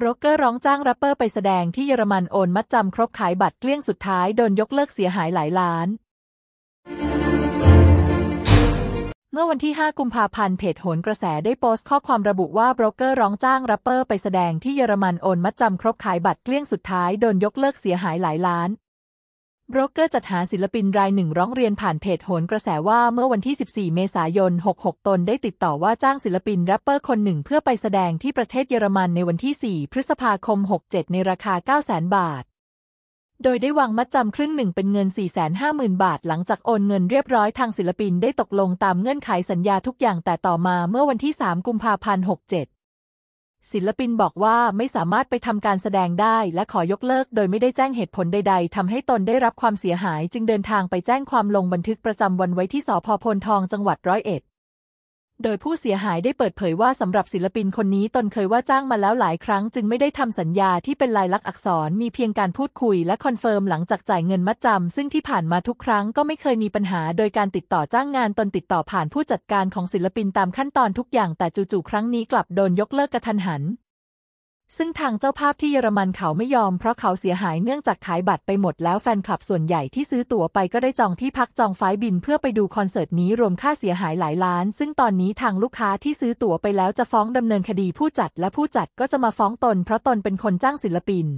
โบรกเกอร์ร้องจ้างแรปเปอร์ไปแสดงที่เยอรมันโอนมัดจำครบขายบัตรเกลี้ยงสุดท้ายโดนยกเลิกเสียหายหลายล้าน เมื่อวันที่ 5 กุมภาพันธ์เพจโหนกระแสได้โพสต์ข้อความระบุว่าโบรกเกอร์ร้องจ้างแรปเปอร์ ไปแสดงที่เยอรมันโอนมัดจำครบขายบัตรเกลี้ยงสุดท้ายโดนยกเลิกเสียหายหลายล้านบรกเกอร์จัดหาศิลปินรายหนึ่งร้องเรียนผ่านเพจโหนกระแสว่าเมื่อวันที่ 14 เมษายน 66 ตนได้ติดต่อว่าจ้างศิลปินแรปเปอร์คนหนึ่งเพื่อไปแสดงที่ประเทศเยอรมันในวันที่ 4 พฤษภาคม 67 ในราคา 900,000 บาท โดยได้วางมัดจำครึ่งหนึ่งเป็นเงิน 450,000 บาท หลังจากโอนเงินเรียบร้อยทางศิลปินได้ตกลงตามเงื่อนไขสัญญาทุกอย่างแต่ต่อมาเมื่อวันที่ 3 กุมภาพันธ์ 67ศิลปินบอกว่าไม่สามารถไปทำการแสดงได้และขอยกเลิกโดยไม่ได้แจ้งเหตุผลใดๆ ทำให้ตนได้รับความเสียหายจึงเดินทางไปแจ้งความลงบันทึกประจำวันไว้ที่สพพลทองจังหวัดร้อยเอ็ดโดยผู้เสียหายได้เปิดเผยว่า สำหรับศิลปินคนนี้ตนเคยว่าจ้างมาแล้วหลายครั้งจึงไม่ได้ทำสัญญาที่เป็นลายลักษณ์อักษรมีเพียงการพูดคุยและคอนเฟิร์ม หลังจากจ่ายเงินมัดจำซึ่งที่ผ่านมาทุกครั้งก็ไม่เคยมีปัญหา โดยการติดต่อจ้างงานตนติดต่อผ่านผู้จัดการของศิลปินตามขั้นตอนทุกอย่าง แต่จู่ๆครั้งนี้กลับโดนยกเลิกกระทันหันซึ่งทางเจ้าภาพที่เยอรมันเขาไม่ยอมเพราะเขาเสียหายเนื่องจากขายบัตรไปหมดแล้วแฟนคลับส่วนใหญ่ที่ซื้อตั๋วไปก็ได้จองที่พักจองไฟบินเพื่อไปดูคอนเสิร์ตนี้รวมค่าเสียหายหลายล้านซึ่งตอนนี้ทางลูกค้าที่ซื้อตั๋วไปแล้วจะฟ้องดำเนินคดีผู้จัดและผู้จัดก็จะมาฟ้องตนเพราะตนเป็นคนจ้างศิลปิน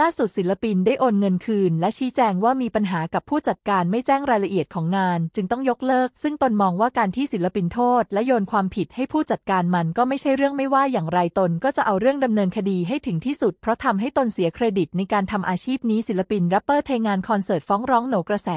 ล่าสุดศิลปินได้โอนเงินคืนและชี้แจงว่ามีปัญหากับผู้จัดการไม่แจ้งรายละเอียดของงาน จึงต้องยกเลิก ซึ่งตนมองว่าการที่ศิลปินโทษและโยนความผิดให้ผู้จัดการมันก็ไม่ใช่เรื่องไม่ว่าอย่างไรตนก็จะเอาเรื่องดำเนินคดีให้ถึงที่สุด เพราะทำให้ตนเสียเครดิต ในการทำอาชีพนี้ศิลปินแรปเปอร์เทงานคอนเสิร์ตฟ้องร้องโหนกระแส